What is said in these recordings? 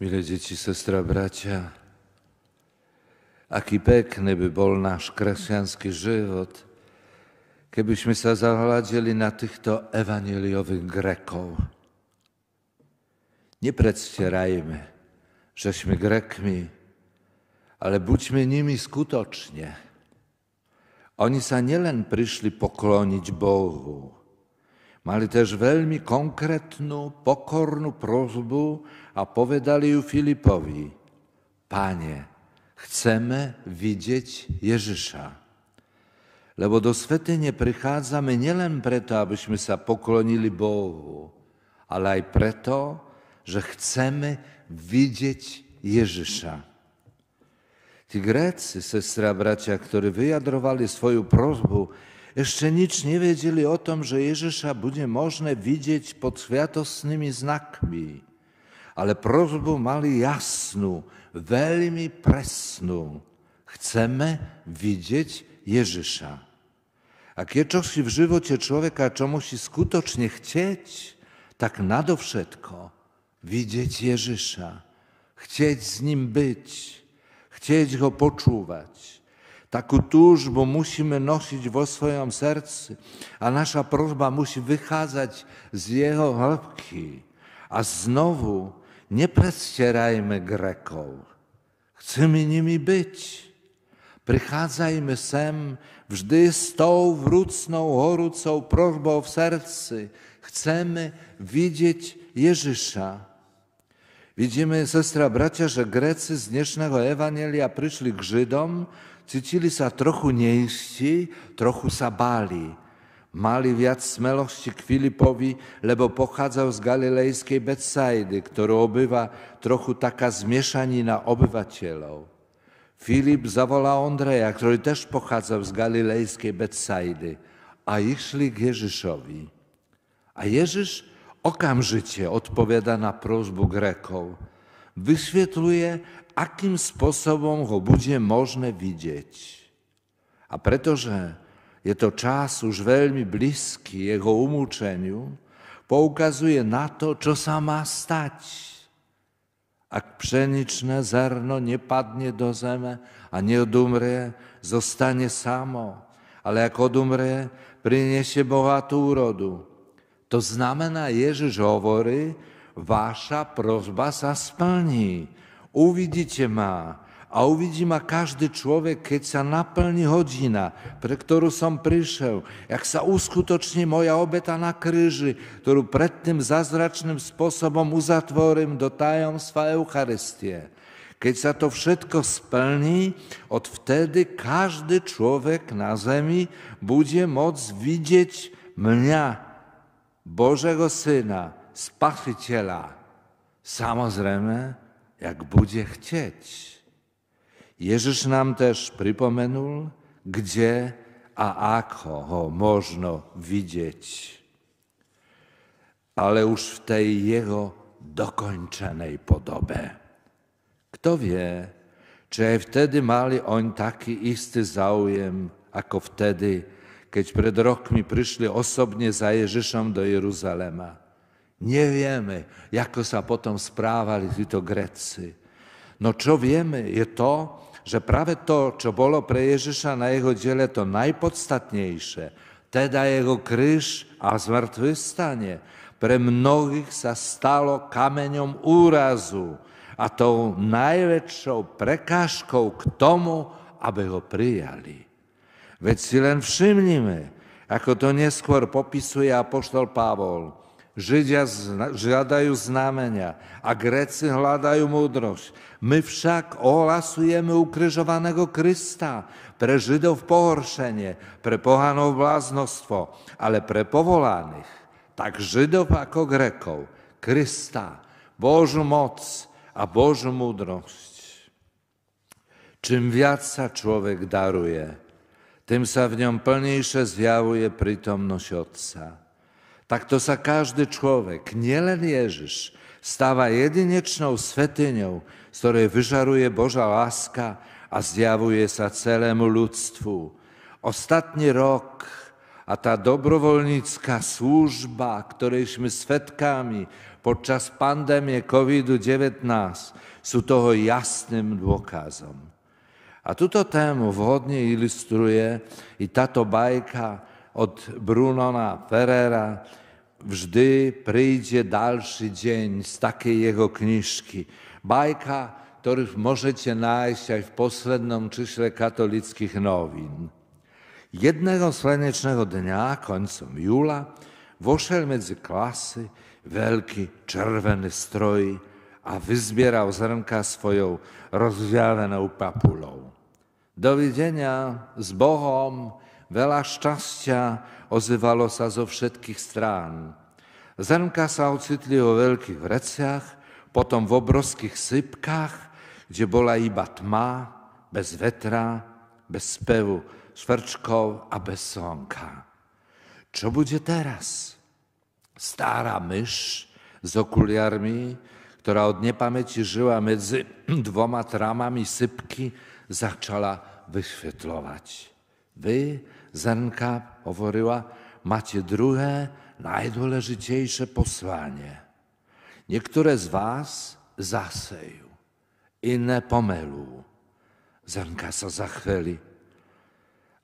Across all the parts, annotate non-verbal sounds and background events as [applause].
Mile dzieci, sestra, bracia, aki pekny by bol nasz chrześcijański żywot, kiedyśmy się zahladzieli na tych to ewangeliowych Greków. Nie przedstierajmy, żeśmy Grekmi, ale budźmy nimi skutocznie. Oni sa nielen przyszli poklonić Bogu, Mali też welmi konkretną pokorną prośbę, a powiedali ju Filipowi: Panie, chcemy widzieć Jezusa. Lebo do svetynie nie nielen preto, abyśmy się poklonili Bohu, ale i preto, że chcemy widzieć Jezusa. Ci Grecy, sestra, bracia, którzy wyjadrowali swoją prośbę jeszcze nic nie wiedzieli o tym, że Jezusa będzie można widzieć pod światosnymi znakami, ale prośbę mali jasną, velmi presną. Chcemy widzieć Jezusa. A kiedy w żywocie człowieka, czemuś musi skutecznie chcieć, tak nado wszystko widzieć Jezusa, chcieć z Nim być, chcieć Go poczuwać. Taką tużbę musimy nosić w swoim sercu, a nasza prośba musi wychadzać z jego hĺbky. A znowu nie predstierajmy Greków. Chcemy nimi być. Przychadzajmy sem wżdy z tą wrócną, horucą prośbą w sercu. Chcemy widzieć Jezusa. Widzimy, siostra, bracia, że Grecy z dnesznego Ewangelia przyszli k Żydom, cítili sa trochu nejistí, trochu sa báli. Mali viac smelosti k Filipovi, lebo pochádzał z galilejskiej Betsaidy, ktorú obywa trochu taka zmieszanina obywacielov. Filip zavolal Ondreja, który też pochádzał z galilejskiej Betsaidy a ich szli k A A Jeżysz okamżycie odpowiada na prośbę Greków. Wyświetluje akim sposobem ho bude možné vidieť. A pretože je to čas už veľmi blízky jeho umúčeniu, poukazuje na to, čo sa má stať. Ak pšeničné zrno nepadne do zeme a neodumrie, zostane samo, ale ak odumrie, priniesie bohatú úrodu. To znamená, Ježiš hovorí, vaša prozba sa splní Uvidíte ma, a uvidí ma każdy człowiek, keď sa naplní hodina, pre ktorú som prišiel, jak sa uskutoční moja obeta na kryži, ktorú predtým zázračným spôsobom uzatvorím do tajomstva Eucharistie. Keď sa to všetko splní, od wtedy każdy człowiek na zemi bude moc widzieć mnie, Bożego Syna, Spasiciela. Samozrejme, jak budzie chcieć. jeżysz nam też pripomenul, gdzie a ako ho można widzieć, ale już w tej jego dokończonej podobie. Kto wie, czy wtedy mali oń taki isty zaujem, ako wtedy, kiedy przed rokmi przyszli osobnie za Jeżyszem do Jeruzalema. Nevieme, ako sa potom správali títo Gréci. No čo vieme, je to, že práve to, čo bolo pre Ježiša na jeho diele to najpodstatnejšie, teda jeho kríž a zmrtvý stane, pre mnohých sa stalo kameňom úrazu a tou najväčšou prekážkou k tomu, aby ho prijali. Veď si len všimnime, ako to neskôr popisuje apoštol Pavol – Żydzia, żadają znamienia, a Grecy hľadajú mądrość. My wszak ohlasujeme ukryżowanego Krista, pre Żydów pohoršenie, pre pohanov ale pre povolaných, tak Żydów, jako Greków, Krysta, Bożu moc a Bożu mądrość. Czym wiatr człowiek daruje, tym sa w nią pełniejsze zjawuje przytomność ojca tak to sa každý človek, nielen Ježiš, stáva jedinečnou svetiňou, z ktorej vyžaruje Boža láska a zjavuje sa celému ľudstvu. Ostatní rok a ta dobrovolnická služba, którejśmy svetkami podczas pandemii COVID-19, sú toho jasnym dôkazom. A to tému wodnie ilustruje i to bajka od Brunona Ferrera. Wżdy przyjdzie dalszy dzień z takiej jego kniżki. Bajka, którą możecie znaleźć w poslednim czyśle katolickich nowin. Jednego słonecznego dnia, końcem jula, woszedł między klasy wielki czerwony stroj, a wyzbierał z ręka swoją rozwianą papulą. Do widzenia z Bohom! Wela szczęścia ozywalo się ze wszystkich stron. Zemka sa ocitli o wielkich recjach, potom w obroskich sypkach, gdzie bola iba tma, bez wetra, bez spełu, szwerczków, a bez sonka. Co będzie teraz? Stara mysz z okuliarmi, która od niepamięci żyła między [clears throat] dwoma tramami sypki, zaczęła wyświetlować. Wy, Zenka poworyła, macie drugie, najdôležitejsze posłanie. Niektóre z was zaseją, inne pomelu. Zenka sa zachwyli.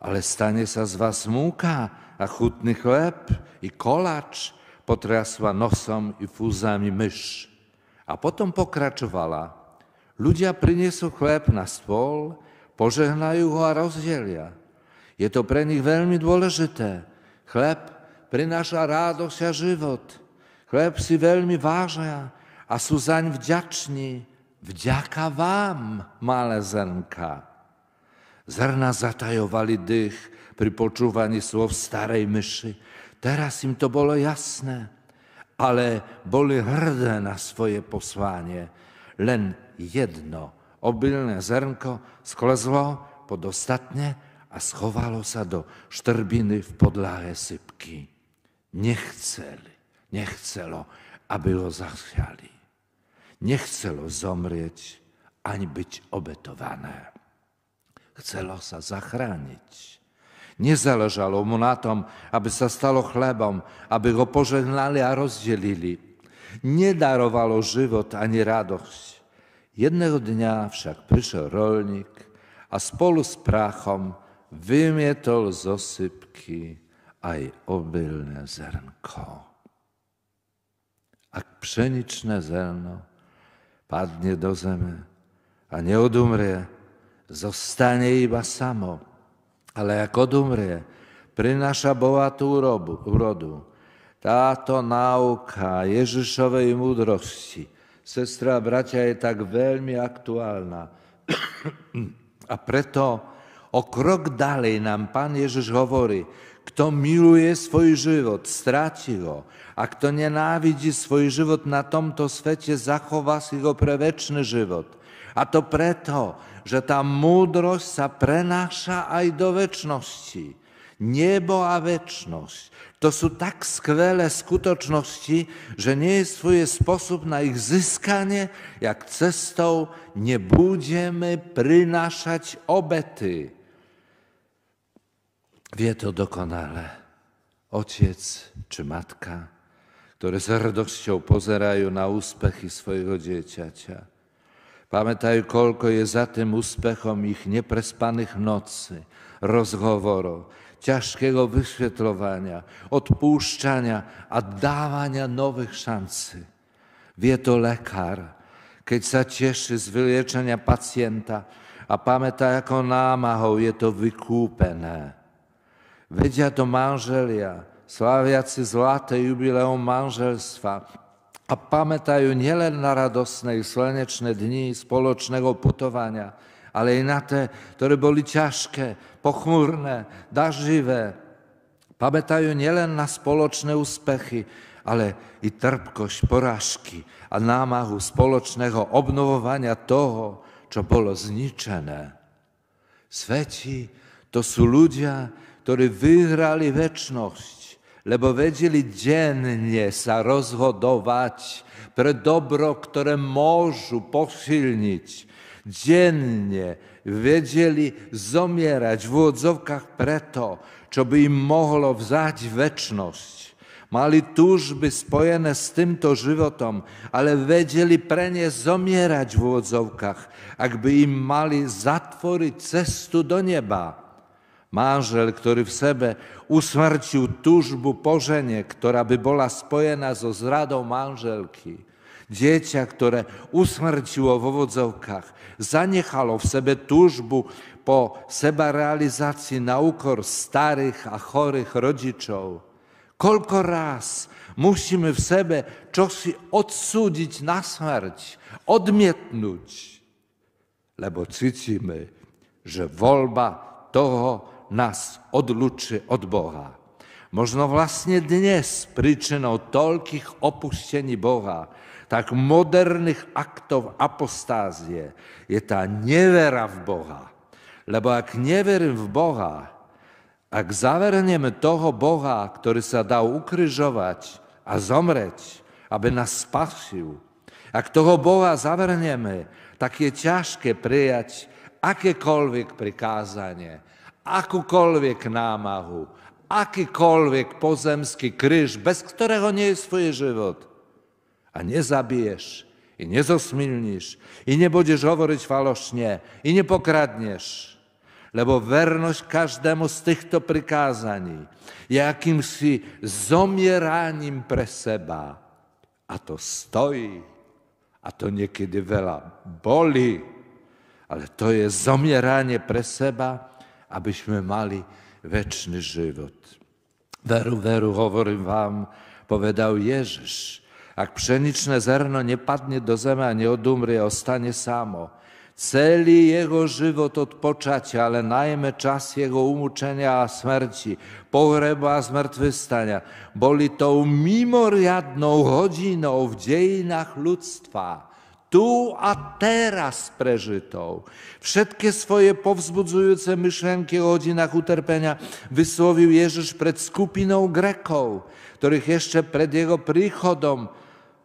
Ale stanie sa z was muka, a chutny chleb i kolacz potrasła nosom i fuzami mysz. A potem pokraczowała. Ludzie przyniosą chleb na stol, pożegnają go a rozdzielia. Je to pre nich veľmi dôležité. Chleb prináša radosť a život. Chleb si veľmi vážia a sú zaň vďační. Vďaka vám, malé zrnka. Zrna zatajovali dých pri počúvaní slov starej myši. Teraz im to bolo jasné, ale boli hrdé na svoje poslanie. Len jedno obilné zrnko sklezlo pod ostatne a schowalo sa do šterbiny v Nie sypky. Nechceli, nechcelo, aby ho zachwiali. Nie chcelo zomrzeć, ani być obetowane. Chcelo sa zachranić. Nie zależało mu na tom, aby sa stalo chlebom, aby go pożegnali, a rozdzielili. Nie darowalo żywot ani radość. Jednego dnia wszak przyszedł rolnik, a z polu z wymietol z osypki, aj obylne zernko. A pszeniczne zelno padnie do zemy, a nie odumrę, zostanie iba samo. Ale jak odumrę, prynasza bołatu urodu. Ta to nauka Jeżyszowej mądrości. Sestra, bracia, jest tak welmi aktualna. [clears throat] a preto o krok dalej nam Pan Jezus mówi: kto miluje swój żywot, straci go, A kto nienawidzi swój żywot na tomto to zachová si ho pre żywot. A to preto, że ta mądrość sa prenáša aj do wieczności, Niebo a wieczność. to są tak skwele skuteczności, że nie jest swój sposób na ich zyskanie, jak cestą nie będziemy prynaszać obety. Wie to dokonale ojciec czy matka, które z radością pozerają na uspechy swojego dzieciacia. Pamiętaj, kolko je za tym uspechom ich nieprespanych nocy, rozgoworów, ciężkiego wyświetlowania, odpuszczania, a dawania nowych szansy. Wie to lekar, kiedy zacieszy cieszy z wyleczenia pacjenta, a pamięta, jako namachą je to wykupene. Vedia do manželia, sláviaci zlaté jubileum manželstva a pamätajú nielen na radosné i slnečné dni spoločného putovania, ale i na te, ktoré boli ťažké, pochmurné, daždivé. Pamätajú nielen na spoločné úspechy, ale i trpkość porażki, a namachu społecznego obnowowania toho, co było zniczone. Sweci to są ludzie, ktorí vyhrali väčnosť, lebo vedeli denne sa rozhodovať pre dobro, ktoré môžu posilniť. Denne vedeli zomierať v úvodzovkách preto, čo by im mohlo vzať väčnosť. Mali túžby spojené s týmto životom, ale vedeli pre ne zomierať v úvodzovkách, ak by im mali zatvoriť cestu do neba. Manżel, który w sebe usmarcił tużbu pożenie, która by bola spojena z zradą manżelki. Dziecia, które usmarciło w owodzałkach, zaniechalo w sebe tużbu po seba realizacji naukor starych a chorych rodziców. Kolko raz musimy w sebe czosi odsudzić na śmierć, odmietnąć, lebo cicimy, że wolba toho nás odlučuje od Boha. Možno vlastne dnes príčinou toľkých opustení Boha, tak moderných aktov apostázie je tá nevera v Boha. Lebo ak neverím v Boha, ak zavernieme toho Boha, ktorý sa dá ukryžovať a zomreť, aby nás spasil, ak toho Boha zavernieme, tak je ťažké prijať akékoľvek prikázanie, akúkoľvek námahu, akýkoľvek pozemský kryž, bez ktorého nie je svoj život. A nezabiješ, i nezosmilníš, i nebudeš hovoriť falošne, i nepokradneš. Lebo vernosť každému z týchto prikázaní je akýmsi zomieraním pre seba. A to stojí, a to niekedy veľa boli, ale to je zomieranie pre seba, abyśmy mali wieczny żywot. Weru, weru, wam vám, Jezus: „Jak pszeniczne zerno nie padnie do zeme a nie odumrze, ostanie samo. Celi jego żywot od poczęcia, ale najmę czas jego umuczenia a śmierci, pogreba a zmartwychwstania, boli tą mimoriadną godziną w dziejach ludztwa tu a teraz preżytą. Wszystkie swoje powzbudzujące myšlenky o godzinach utrpenia wysłowił Jezus przed skupiną Greką, których jeszcze przed jego príchodom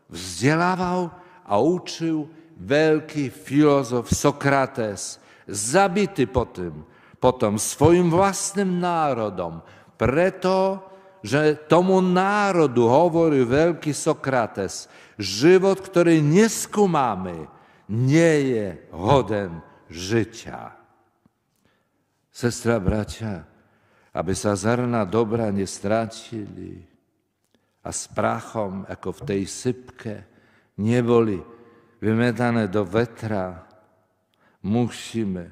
vzdelával a uczył wielki filozof Sokrates, zabity po tym, potem swoim własnym narodom, preto, że tomu narodu hovorí wielki Sokrates, żywot, który nie skumamy, nie je hoden życia. Sestra, bracia, aby sa dobra nie stracili a z prachom, jako w tej sypkę, nie boli wymetane do wetra, musimy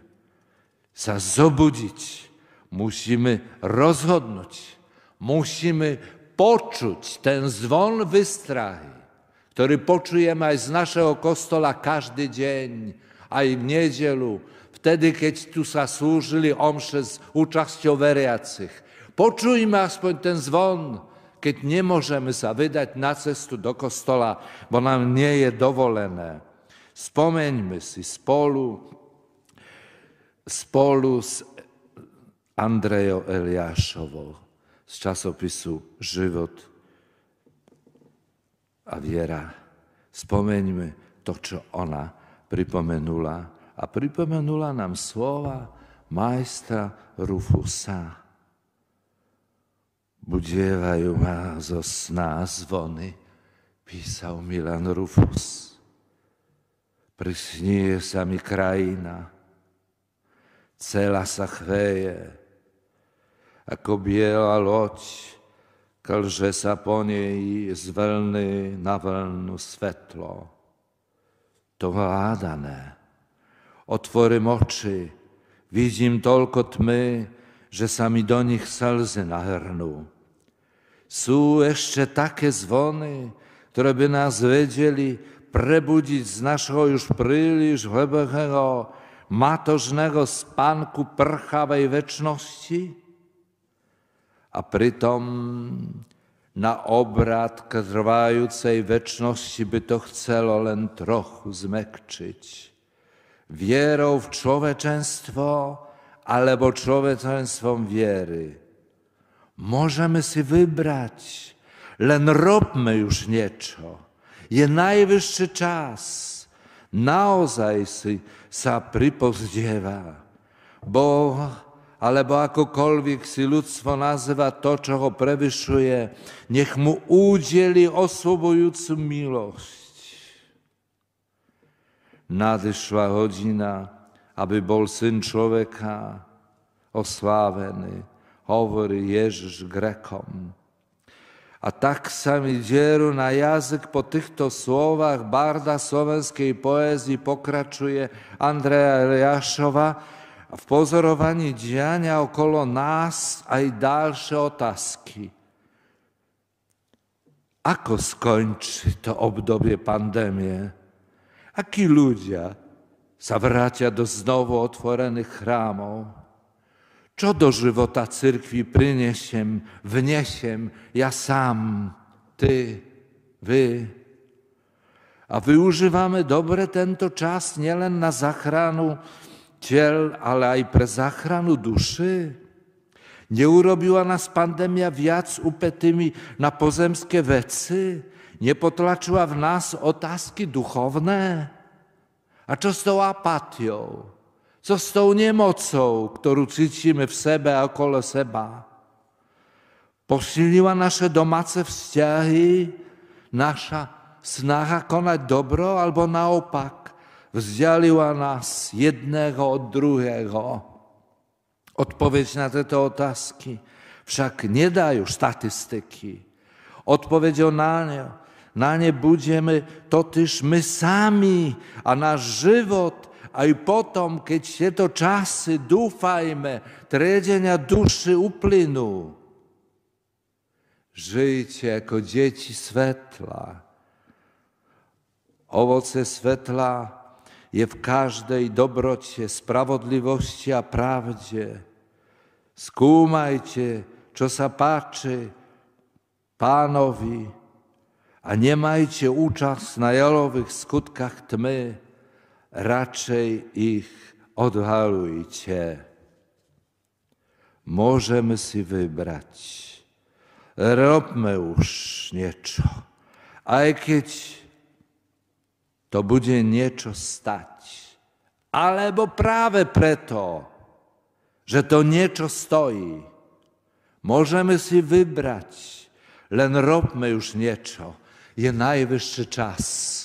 sa zobudzić, musimy rozhodnąć Musimy poczuć ten dzwon wystraj, który poczujemy aj z naszego kostola każdy dzień, a i w niedzielu, wtedy, kiedy tu służyli omsze z uczastją weriacych. Poczujmy aspoň ten zvon, kiedy nie możemy wydać na cestu do kostola, bo nam nie jest dovolené. Spomeňme si spolu, spolu z Andrejou Eliášovou. z časopisu Život a viera. Spomeňme to, čo ona pripomenula a pripomenula nám slova majstra Rufusa. Budievajú ma zo sná zvony, písal Milan Rufus. Prisnie sa mi krajina, celá sa chveje, a kobiela loć, kalżesa po niej zwelny na welnu swetlo. To ładane, otwory moczy, widzim tylko tmy, że sami do nich salzy nahernu. Są jeszcze takie dzwony, które by nas wiedzieli prebudzić z naszego już pryliż głębokiego, matożnego spanku prchawej weczności? a prytom na obrad trwającej weczności by to chcelo len trochu zmekczyć. Wierą w człowieczeństwo, albo człowieczeństwom wiery. Możemy si wybrać, len robmy już nieco. Je najwyższy czas. Naozaj si sa pripozdiewa, bo alebo akokoľvek si ľudstvo nazywa to, czego ho niech mu udzieli osvobojúcu miłość. Nadyszła godzina, aby był syn człowieka, oslávený, hovorí Ježiš Grekom. A tak sami mi dzieru na jazyk po to słowach barda słowenskiej poezji pokraczuje Andrea Jaszowa, w pozorowanie dziania okolo nas, a i dalsze otaski. Ako skończy to obdobie pandemię? Aki ludzie zawracia do znowu otworenych hramów? Co do żywota cyrkwi przyniesiem, wniesiem ja sam, ty, wy? A wyużywamy dobre tento czas nie len na zachranu ciel, ale aj pre záchranu duszy. Nie urobiła nas pandemia wiac upetymi na pozemskie wecy, nie potlaczyła w nas otaski duchowne. A co z tą apatią? Co z tą niemocą, którą cicimy w sebe, a okolo seba? Posiliła nasze domace wściechy, nasza snaha konać dobro albo naopak. rozdzieliła nas jednego od drugiego. Odpowiedź na te, te otázky však nie dają statystyki. Odpowiedzią na nie, na nie to totyż my sami, a nasz żywot, a i potom, kiedy się to czasy, dufajmy, tredzenia duszy uplynu. Żyjcie jako dzieci svetla. Owoce svetla je w każdej dobrocie, sprawiedliwości a prawdzie. skumajcie, co sa panowi, pánovi a nemajte uczas na jalowych skutkach tmy, raczej ich odwalujcie. Możemy si wybrać. Robmy już nieco, a kiedy to bude niečo stať. Alebo práve preto, že to niečo stojí, możemy si wybrać, len robmy już niečo. Je najwyższy czas.